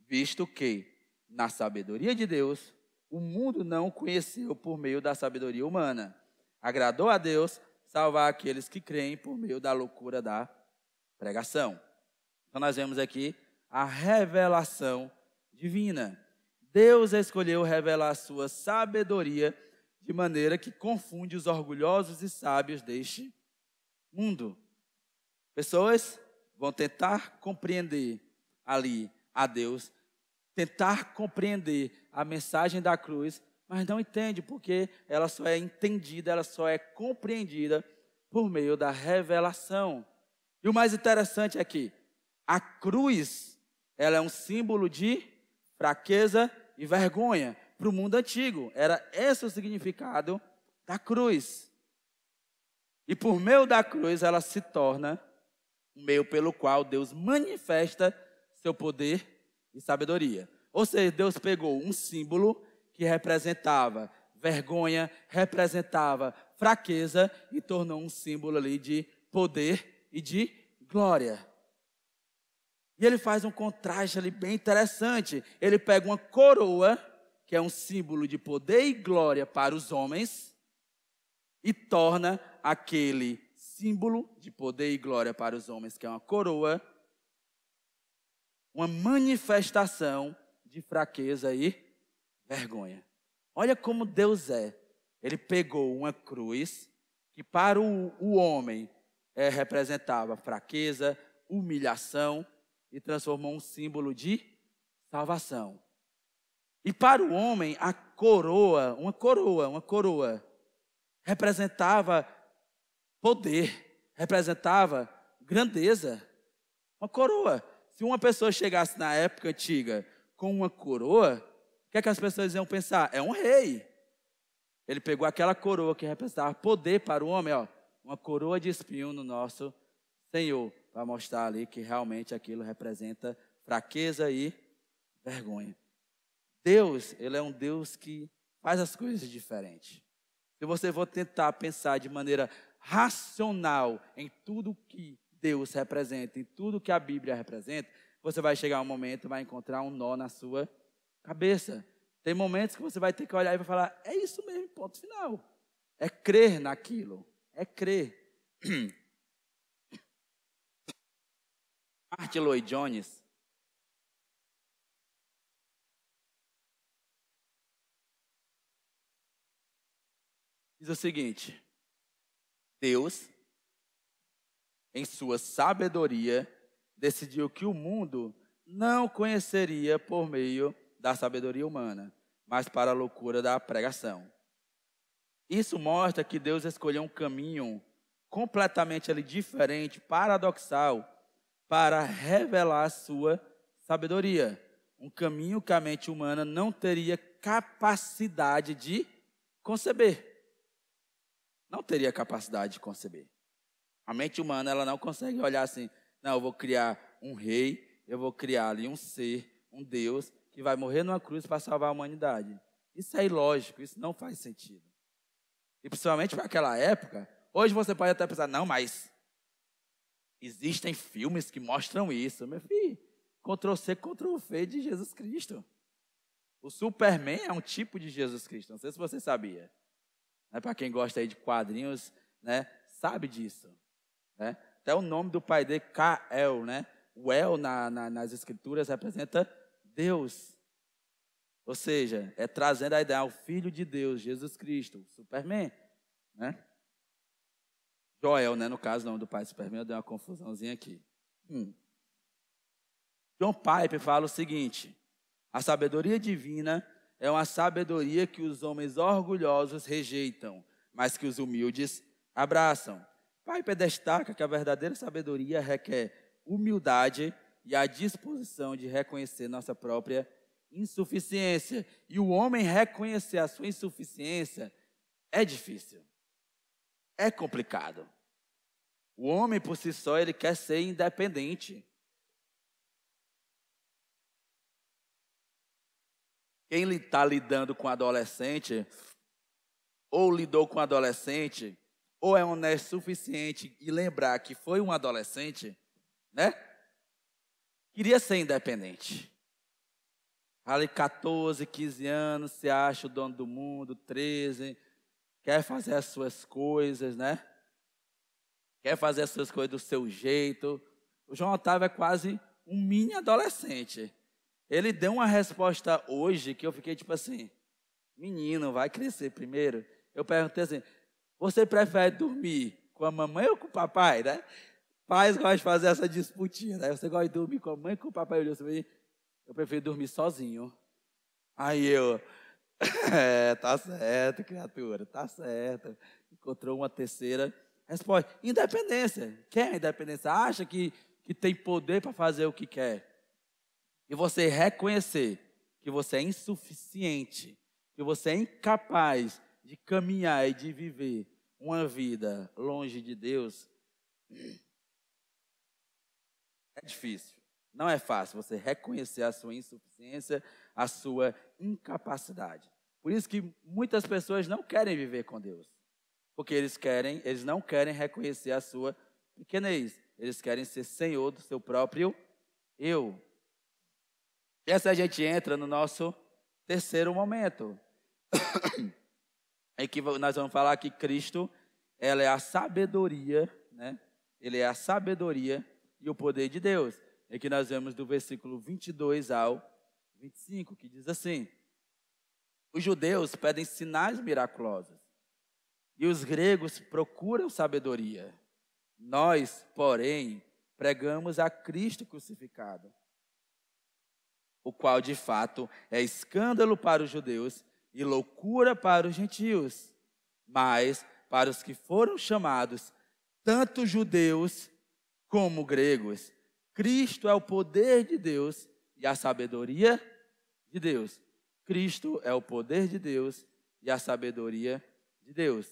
Visto que, na sabedoria de Deus, o mundo não conheceu por meio da sabedoria humana, agradou a Deus salvar aqueles que creem por meio da loucura da pregação. Então nós vemos aqui a revelação divina. Deus escolheu revelar a sua sabedoria de maneira que confunde os orgulhosos e sábios deste mundo. Pessoas vão tentar compreender ali a Deus, tentar compreender a mensagem da cruz mas não entende, porque ela só é entendida, ela só é compreendida por meio da revelação. E o mais interessante é que a cruz, ela é um símbolo de fraqueza e vergonha para o mundo antigo. Era esse o significado da cruz. E por meio da cruz ela se torna o meio pelo qual Deus manifesta seu poder e sabedoria. Ou seja, Deus pegou um símbolo que representava vergonha, representava fraqueza e tornou um símbolo ali de poder e de glória. E ele faz um contraste ali bem interessante. Ele pega uma coroa, que é um símbolo de poder e glória para os homens, e torna aquele símbolo de poder e glória para os homens, que é uma coroa, uma manifestação de fraqueza e vergonha. Olha como Deus é. Ele pegou uma cruz que para o, o homem é, representava fraqueza, humilhação e transformou um símbolo de salvação. E para o homem, a coroa, uma coroa, uma coroa, representava poder, representava grandeza. Uma coroa. Se uma pessoa chegasse na época antiga com uma coroa, que, é que as pessoas iam pensar? É um rei. Ele pegou aquela coroa que representava poder para o homem, ó, uma coroa de espinho no nosso Senhor, para mostrar ali que realmente aquilo representa fraqueza e vergonha. Deus, ele é um Deus que faz as coisas diferentes. Se você for tentar pensar de maneira racional em tudo que Deus representa, em tudo que a Bíblia representa, você vai chegar um momento, vai encontrar um nó na sua vida cabeça. Tem momentos que você vai ter que olhar e vai falar: é isso mesmo, ponto final. É crer naquilo. É crer. [coughs] Martin Lloyd Jones. Diz o seguinte: Deus, em sua sabedoria, decidiu que o mundo não conheceria por meio da sabedoria humana, mas para a loucura da pregação. Isso mostra que Deus escolheu um caminho completamente ali, diferente, paradoxal, para revelar a sua sabedoria. Um caminho que a mente humana não teria capacidade de conceber. Não teria capacidade de conceber. A mente humana ela não consegue olhar assim, não, eu vou criar um rei, eu vou criar ali um ser, um Deus, que vai morrer numa cruz para salvar a humanidade. Isso é ilógico, isso não faz sentido. E principalmente para aquela época, hoje você pode até pensar, não, mas existem filmes que mostram isso. Meu filho, Ctrl C, Ctrl V de Jesus Cristo. O Superman é um tipo de Jesus Cristo, não sei se você sabia. Né? Para quem gosta aí de quadrinhos, né? sabe disso. Né? Até o nome do pai dele, Kael, né? O El na, na, nas escrituras representa Deus. Ou seja, é trazendo a ideia ao ah, Filho de Deus, Jesus Cristo, Superman, né? Joel, né? No caso, não do pai Superman, eu dei uma confusãozinha aqui. Hum. John Piper fala o seguinte: a sabedoria divina é uma sabedoria que os homens orgulhosos rejeitam, mas que os humildes abraçam. Piper destaca que a verdadeira sabedoria requer humildade e a disposição de reconhecer nossa própria insuficiência. E o homem reconhecer a sua insuficiência é difícil. É complicado. O homem por si só, ele quer ser independente. Quem está lidando com adolescente, ou lidou com adolescente, ou é honesto o suficiente e lembrar que foi um adolescente, né? Queria ser independente. Ali 14, 15 anos, se acha o dono do mundo, 13, quer fazer as suas coisas, né? Quer fazer as suas coisas do seu jeito. O João Otávio é quase um mini adolescente. Ele deu uma resposta hoje que eu fiquei tipo assim: menino, vai crescer primeiro. Eu perguntei assim: você prefere dormir com a mamãe ou com o papai, né? Pais gostam de fazer essa disputinha. né? você gosta de dormir com a mãe e com o papai Eu assim, eu prefiro dormir sozinho. Aí eu, [laughs] é, tá certo, criatura, tá certo. Encontrou uma terceira. Responde, independência. Quer independência? Acha que, que tem poder para fazer o que quer. E você reconhecer que você é insuficiente, que você é incapaz de caminhar e de viver uma vida longe de Deus. É difícil. Não é fácil você reconhecer a sua insuficiência, a sua incapacidade. Por isso que muitas pessoas não querem viver com Deus. Porque eles querem, eles não querem reconhecer a sua pequenez. Eles querem ser senhor do seu próprio eu. E essa a gente entra no nosso terceiro momento. [coughs] em que nós vamos falar que Cristo, ela é a sabedoria, né? Ele é a sabedoria e o poder de Deus. É que nós vemos do versículo 22 ao 25, que diz assim: Os judeus pedem sinais miraculosos e os gregos procuram sabedoria. Nós, porém, pregamos a Cristo crucificado, o qual de fato é escândalo para os judeus e loucura para os gentios, mas para os que foram chamados, tanto judeus como gregos. Cristo é o poder de Deus e a sabedoria de Deus. Cristo é o poder de Deus e a sabedoria de Deus.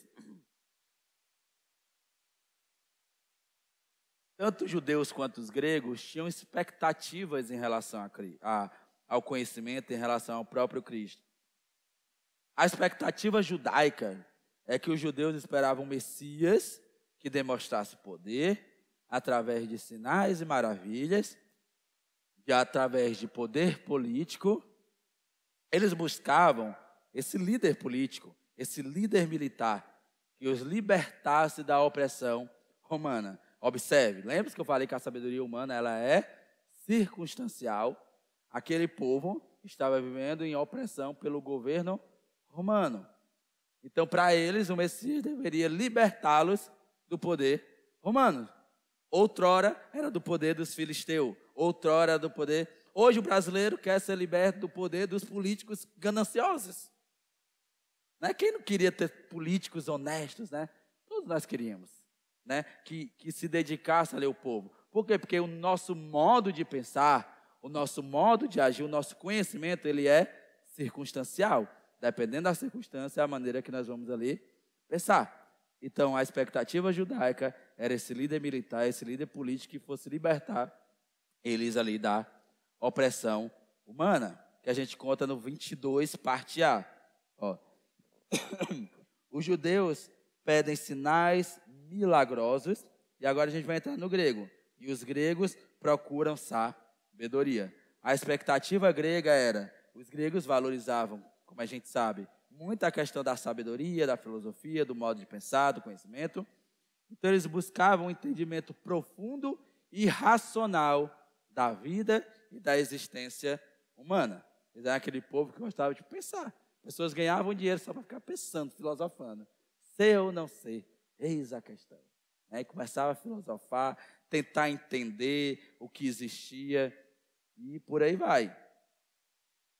Tanto os judeus quanto os gregos tinham expectativas em relação a, a, ao conhecimento, em relação ao próprio Cristo. A expectativa judaica é que os judeus esperavam um Messias que demonstrasse poder, através de sinais e maravilhas, de, através de poder político, eles buscavam esse líder político, esse líder militar, que os libertasse da opressão romana. Observe, lembra que eu falei que a sabedoria humana ela é circunstancial. Aquele povo estava vivendo em opressão pelo governo romano. Então, para eles, o Messias deveria libertá-los do poder romano. Outrora era do poder dos filisteus, outrora era do poder. Hoje o brasileiro quer ser liberto do poder dos políticos gananciosos. Né? Quem não queria ter políticos honestos, né? Todos nós queríamos, né? Que, que se dedicasse ao povo. Por quê? Porque o nosso modo de pensar, o nosso modo de agir, o nosso conhecimento, ele é circunstancial. Dependendo da circunstância, é a maneira que nós vamos ali pensar. Então, a expectativa judaica era esse líder militar, esse líder político que fosse libertar eles ali da opressão humana, que a gente conta no 22, parte A. Ó. [coughs] Os judeus pedem sinais milagrosos, e agora a gente vai entrar no grego. E os gregos procuram sabedoria. A expectativa grega era: os gregos valorizavam, como a gente sabe, muita questão da sabedoria, da filosofia, do modo de pensar, do conhecimento. Então, eles buscavam um entendimento profundo e racional da vida e da existência humana. Eles eram aquele povo que gostava de pensar. Pessoas ganhavam dinheiro só para ficar pensando, filosofando. Ser ou não sei? Eis a questão. Né? E começava a filosofar, tentar entender o que existia e por aí vai.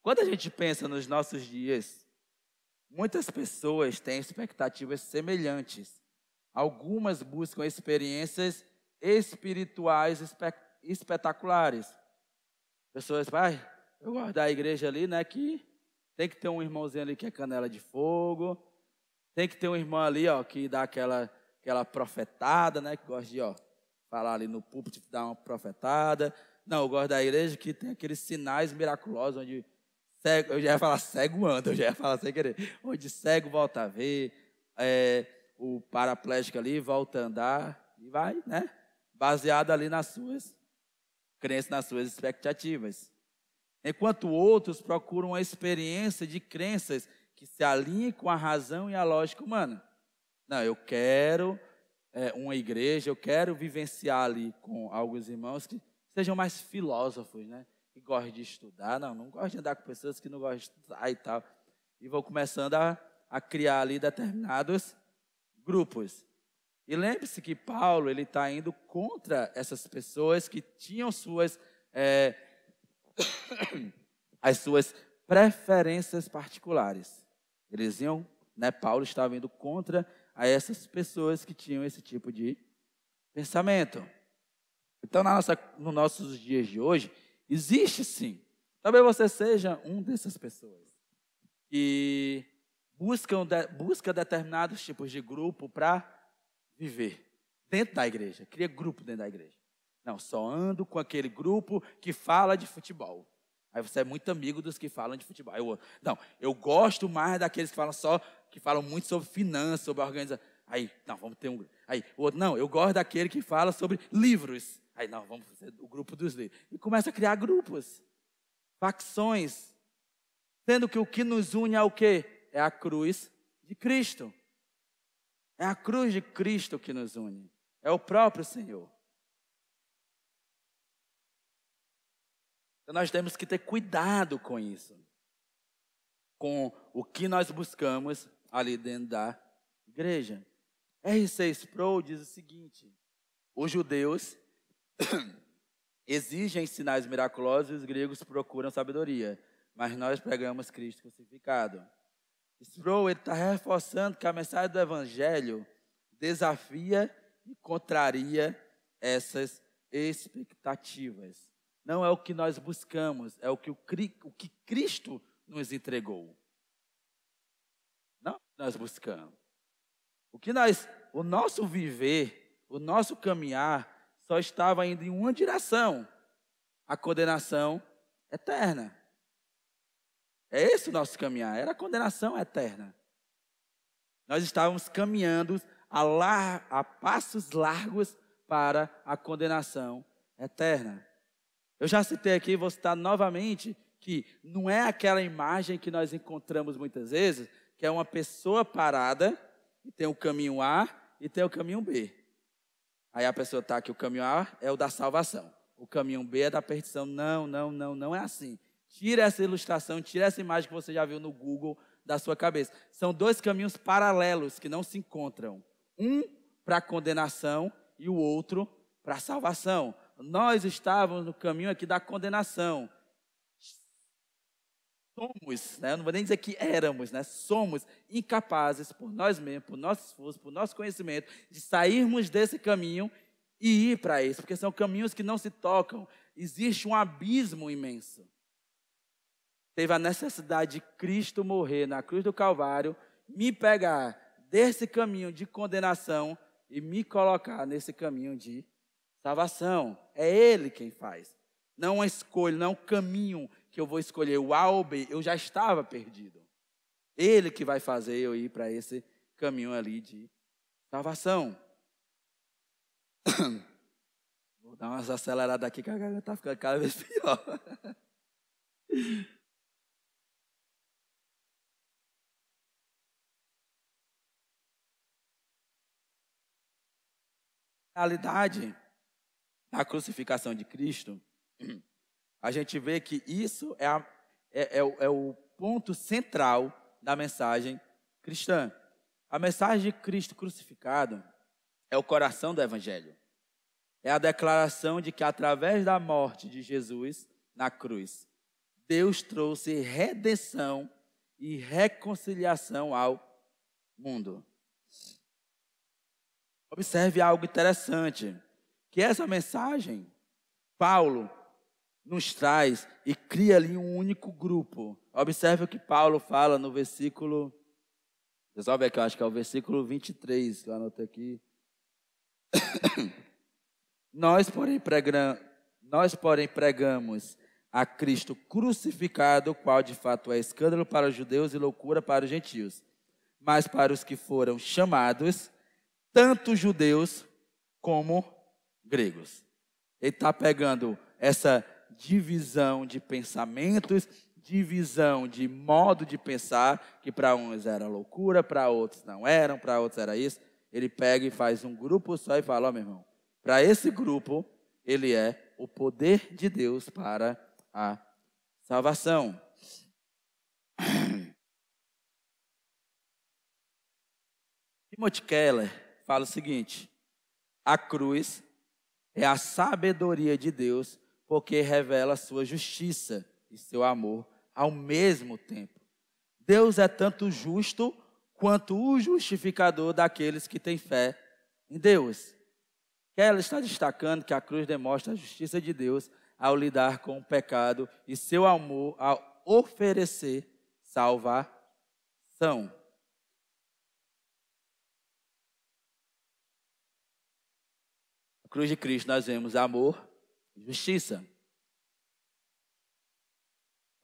Quando a gente pensa nos nossos dias, Muitas pessoas têm expectativas semelhantes. Algumas buscam experiências espirituais espetaculares. Pessoas, vai, eu gosto da igreja ali, né? Que tem que ter um irmãozinho ali que é canela de fogo. Tem que ter um irmão ali, ó, que dá aquela, aquela profetada, né? Que gosta de, ó, falar ali no púlpito, dar uma profetada. Não, eu gosto da igreja que tem aqueles sinais miraculosos, onde Cego, eu já ia falar cego anda, eu já ia falar sem querer. Onde cego volta a ver, é, o paraplégico ali volta a andar e vai, né? Baseado ali nas suas crenças, nas suas expectativas. Enquanto outros procuram a experiência de crenças que se alinhem com a razão e a lógica humana. Não, eu quero é, uma igreja, eu quero vivenciar ali com alguns irmãos que sejam mais filósofos, né? que gosta de estudar, não, não gosta de andar com pessoas que não gostam de estudar e tal. E vou começando a, a criar ali determinados grupos. E lembre-se que Paulo ele está indo contra essas pessoas que tinham suas é, [coughs] as suas preferências particulares. Eles iam, né? Paulo estava indo contra a essas pessoas que tinham esse tipo de pensamento. Então, na nossa, nos nossos dias de hoje, Existe sim. Talvez você seja um dessas pessoas que buscam busca determinados tipos de grupo para viver dentro da igreja. Cria grupo dentro da igreja. Não, só ando com aquele grupo que fala de futebol. Aí você é muito amigo dos que falam de futebol. Eu, não, eu gosto mais daqueles que falam só, que falam muito sobre finanças, sobre organização. Aí, não, vamos ter um. Aí, o outro, não, eu gosto daquele que fala sobre livros. Aí, não, vamos fazer o grupo dos líderes. E começa a criar grupos, facções, sendo que o que nos une é o quê? É a cruz de Cristo. É a cruz de Cristo que nos une. É o próprio Senhor. Então nós temos que ter cuidado com isso. Com o que nós buscamos ali dentro da igreja. R.C. Sproul diz o seguinte: os judeus [coughs] exigem sinais miraculosos e os gregos procuram sabedoria, mas nós pregamos Cristo crucificado. Sproul está reforçando que a mensagem do Evangelho desafia e contraria essas expectativas. Não é o que nós buscamos, é o que, o, o que Cristo nos entregou. Não é o que nós buscamos. O que nós, o nosso viver, o nosso caminhar só estava indo em uma direção: a condenação eterna. É esse o nosso caminhar, era a condenação eterna. Nós estávamos caminhando a, lar, a passos largos para a condenação eterna. Eu já citei aqui, vou citar novamente, que não é aquela imagem que nós encontramos muitas vezes, que é uma pessoa parada e tem o caminho A e tem o caminho B. Aí a pessoa está que o caminho A é o da salvação, o caminho B é da perdição. Não, não, não, não é assim. Tira essa ilustração, tira essa imagem que você já viu no Google da sua cabeça. São dois caminhos paralelos que não se encontram. Um para condenação e o outro para salvação. Nós estávamos no caminho aqui da condenação somos, né? não vou nem dizer que éramos, né? somos incapazes por nós mesmos, por nosso esforço, por nosso conhecimento, de sairmos desse caminho e ir para esse, porque são caminhos que não se tocam. Existe um abismo imenso. Teve a necessidade de Cristo morrer na cruz do Calvário, me pegar desse caminho de condenação e me colocar nesse caminho de salvação. É Ele quem faz. Não uma escolha, não um caminho que eu vou escolher o Albe, Eu já estava perdido. Ele que vai fazer eu ir para esse caminho ali de salvação. [coughs] Vou dar umas aceleradas aqui que a galera está ficando cada vez pior. [laughs] realidade da crucificação de Cristo a gente vê que isso é, a, é, é, o, é o ponto central da mensagem cristã. A mensagem de Cristo crucificado é o coração do Evangelho. É a declaração de que, através da morte de Jesus na cruz, Deus trouxe redenção e reconciliação ao mundo. Observe algo interessante: que essa mensagem, Paulo nos traz e cria ali um único grupo. Observe o que Paulo fala no versículo. Resolve aqui, eu acho que é o versículo 23, que eu anotei aqui. [coughs] nós, porém, pregram, nós, porém, pregamos a Cristo crucificado, o qual de fato é escândalo para os judeus e loucura para os gentios. Mas para os que foram chamados, tanto judeus como gregos. Ele está pegando essa divisão de pensamentos, divisão de modo de pensar, que para uns era loucura, para outros não eram, para outros era isso. Ele pega e faz um grupo só e fala: Ó, oh, meu irmão, para esse grupo, ele é o poder de Deus para a salvação. [clears throat] Timothy Keller fala o seguinte: a cruz é a sabedoria de Deus porque revela sua justiça e seu amor ao mesmo tempo. Deus é tanto justo quanto o justificador daqueles que têm fé em Deus. Ela está destacando que a cruz demonstra a justiça de Deus ao lidar com o pecado e seu amor ao oferecer salvação. A cruz de Cristo nós vemos amor, justiça,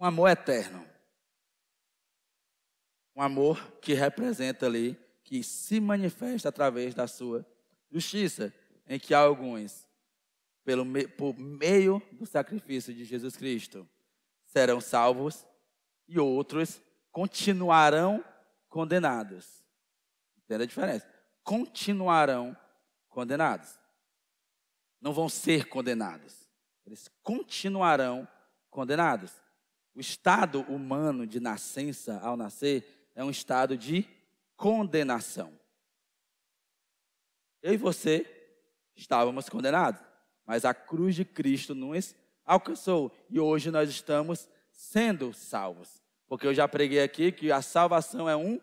um amor eterno. Um amor que representa ali, que se manifesta através da sua justiça, em que alguns, pelo por meio do sacrifício de Jesus Cristo, serão salvos e outros continuarão condenados. Entende a diferença? Continuarão condenados. Não vão ser condenados eles continuarão condenados. O estado humano de nascença ao nascer é um estado de condenação. Eu e você estávamos condenados, mas a cruz de Cristo nos alcançou e hoje nós estamos sendo salvos. Porque eu já preguei aqui que a salvação é um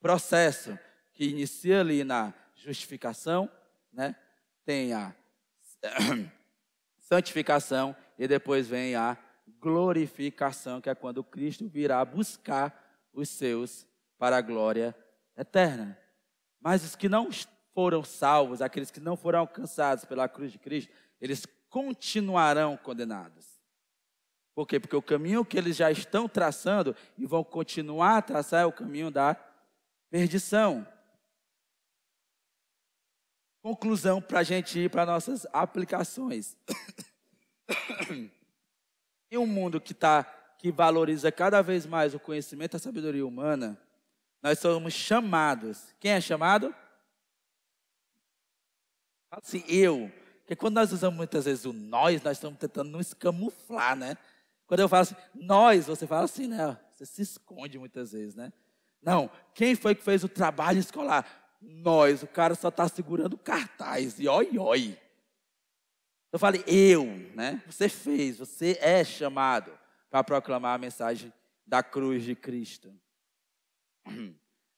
processo que inicia ali na justificação, né? Tem a [clears throat] santificação e depois vem a glorificação, que é quando Cristo virá buscar os seus para a glória eterna. Mas os que não foram salvos, aqueles que não foram alcançados pela cruz de Cristo, eles continuarão condenados. Por quê? Porque o caminho que eles já estão traçando e vão continuar a traçar é o caminho da perdição conclusão para a gente ir para nossas aplicações. [coughs] em um mundo que tá, que valoriza cada vez mais o conhecimento e a sabedoria humana, nós somos chamados. Quem é chamado? Assim, eu. Porque quando nós usamos muitas vezes o nós, nós estamos tentando nos camuflar, né? Quando eu falo assim, nós, você fala assim, né? Você se esconde muitas vezes, né? Não, quem foi que fez o trabalho escolar? nós, o cara só está segurando cartaz e oi, oi. Eu falei, eu, né? Você fez, você é chamado para proclamar a mensagem da cruz de Cristo.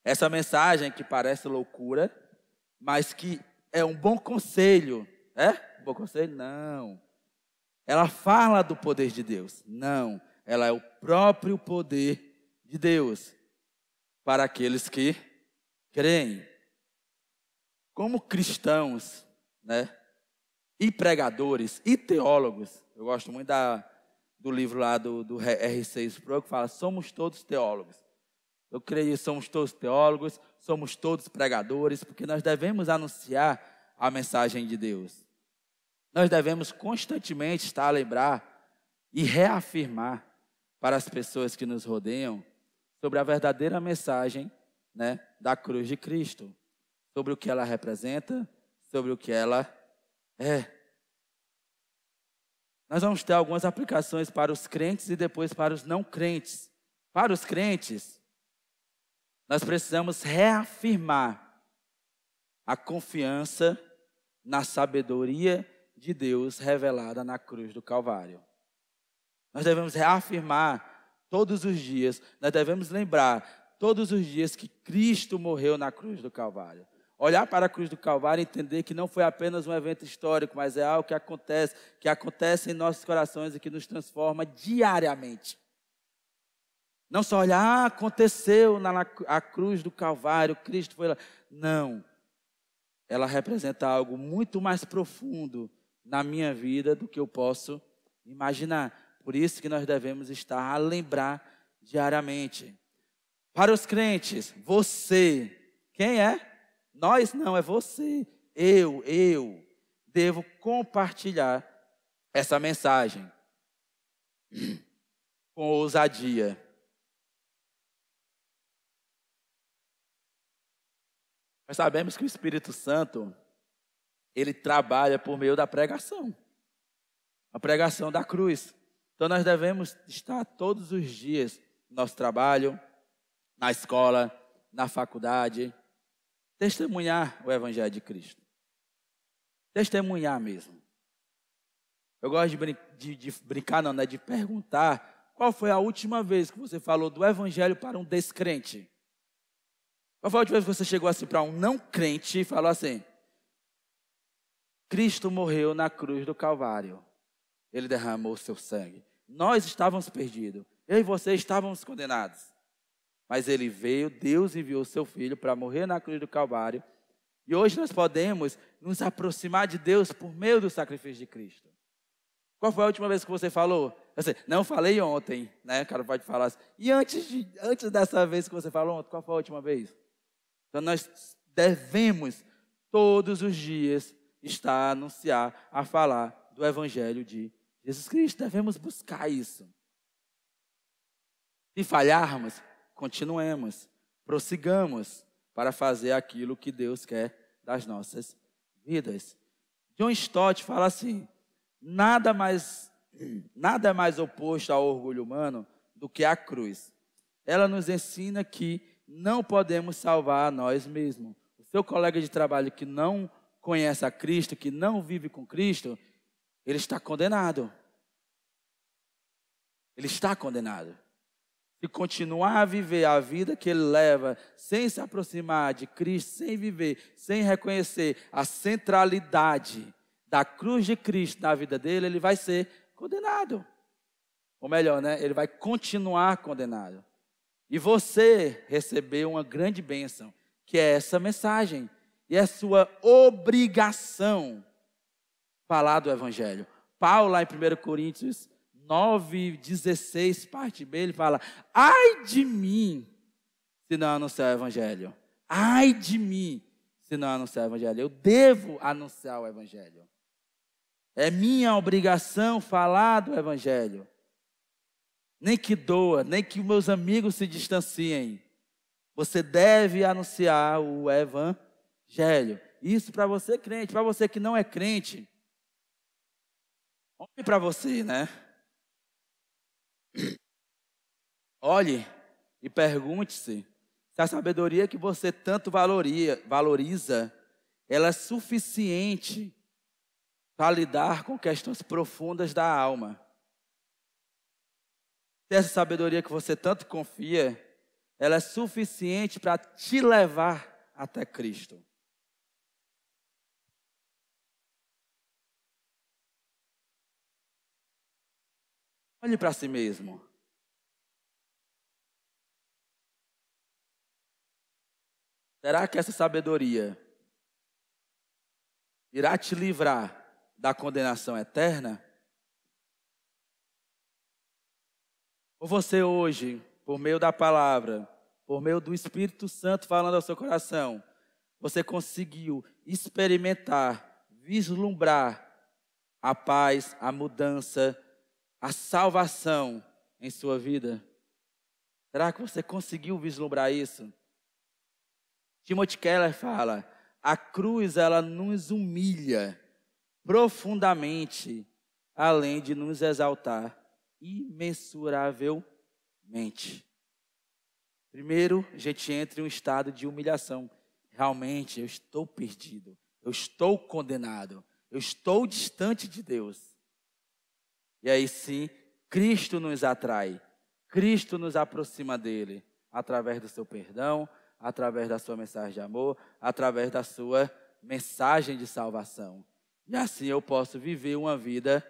Essa mensagem que parece loucura, mas que é um bom conselho, é? Um bom conselho? Não. Ela fala do poder de Deus. Não. Ela é o próprio poder de Deus para aqueles que creem como cristãos, né? E pregadores, e teólogos. Eu gosto muito da, do livro lá do, do R6 Pro, que fala: somos todos teólogos. Eu creio que somos todos teólogos, somos todos pregadores, porque nós devemos anunciar a mensagem de Deus. Nós devemos constantemente estar a lembrar e reafirmar para as pessoas que nos rodeiam sobre a verdadeira mensagem né, da cruz de Cristo sobre o que ela representa, sobre o que ela é. Nós vamos ter algumas aplicações para os crentes e depois para os não crentes. Para os crentes, nós precisamos reafirmar a confiança na sabedoria de Deus revelada na cruz do Calvário. Nós devemos reafirmar todos os dias, nós devemos lembrar todos os dias que Cristo morreu na cruz do Calvário. Olhar para a cruz do Calvário e entender que não foi apenas um evento histórico, mas é algo que acontece, que acontece em nossos corações e que nos transforma diariamente. Não só olhar, ah, aconteceu na, na a cruz do Calvário, Cristo foi lá. Não. Ela representa algo muito mais profundo na minha vida do que eu posso imaginar. Por isso que nós devemos estar a lembrar diariamente. Para os crentes, você, quem é? Nós não, é você. Eu, eu devo compartilhar essa mensagem [clears throat] com ousadia. Nós sabemos que o Espírito Santo, ele trabalha por meio da pregação a pregação da cruz. Então nós devemos estar todos os dias no nosso trabalho, na escola, na faculdade, testemunhar o Evangelho de Cristo. Testemunhar mesmo. Eu gosto de, brin de, de brincar, não, né? De perguntar qual foi a última vez que você falou do Evangelho para um descrente. Qual foi a última vez que você chegou assim para um não crente e falou assim: Cristo morreu na cruz do Calvário. Ele derramou o seu sangue. Nós estávamos perdidos. Eu e você estávamos condenados. Mas ele veio, Deus enviou o seu filho para morrer na cruz do Calvário. E hoje nós podemos nos aproximar de Deus por meio do sacrifício de Cristo. Qual foi a última vez que você falou? Sei, não falei ontem, né? O cara pode falar assim. E antes, de, antes dessa vez que você falou ontem, qual foi a última vez? Então nós devemos todos os dias estar a anunciar, a falar do Evangelho de Jesus Cristo. Devemos buscar isso. Se falharmos, continuemos, prossigamos para fazer aquilo que Deus quer das nossas vidas. John Stott fala assim: nada mais nada mais oposto ao orgulho humano do que a cruz. Ela nos ensina que não podemos salvar a nós mesmos. O seu colega de trabalho que não conhece a Cristo, que não vive com Cristo, ele está condenado. Ele está condenado e continuar a viver a vida que ele leva, sem se aproximar de Cristo, sem viver, sem reconhecer a centralidade da cruz de Cristo na vida dele, ele vai ser condenado. Ou melhor, né? ele vai continuar condenado. E você recebeu uma grande bênção, que é essa mensagem. E é sua obrigação falar do Evangelho. Paulo, lá em 1 Coríntios 16, parte B, ele fala: Ai de mim, se não anunciar o Evangelho. Ai de mim, se não anunciar o Evangelho. Eu devo anunciar o Evangelho. É minha obrigação falar do Evangelho. Nem que doa, nem que meus amigos se distanciem. Você deve anunciar o Evangelho. Isso para você crente, para você que não é crente. Homem para você, né? Olhe e pergunte-se se a sabedoria que você tanto valoria, valoriza, ela é suficiente para lidar com questões profundas da alma. Se essa sabedoria que você tanto confia, ela é suficiente para te levar até Cristo. Olhe para si mesmo. Será que essa sabedoria irá te livrar da condenação eterna? Ou você hoje, por meio da palavra, por meio do Espírito Santo falando ao seu coração, você conseguiu experimentar, vislumbrar a paz, a mudança, a salvação em sua vida? Será que você conseguiu vislumbrar isso? Timothy Keller fala: a cruz ela nos humilha profundamente, além de nos exaltar imensuravelmente. Primeiro, a gente entra em um estado de humilhação. Realmente, eu estou perdido, eu estou condenado, eu estou distante de Deus. E aí sim, Cristo nos atrai, Cristo nos aproxima dele, através do seu perdão, através da sua mensagem de amor, através da sua mensagem de salvação. E assim eu posso viver uma vida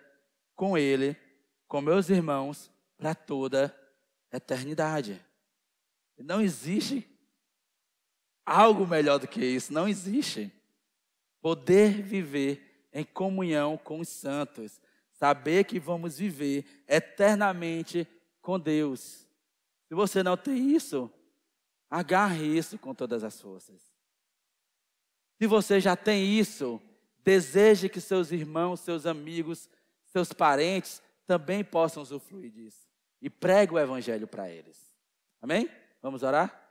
com Ele, com meus irmãos, para toda a eternidade. Não existe algo melhor do que isso, não existe. Poder viver em comunhão com os santos, Saber que vamos viver eternamente com Deus. Se você não tem isso, agarre isso com todas as forças. Se você já tem isso, deseje que seus irmãos, seus amigos, seus parentes também possam usufruir disso. E pregue o evangelho para eles. Amém? Vamos orar?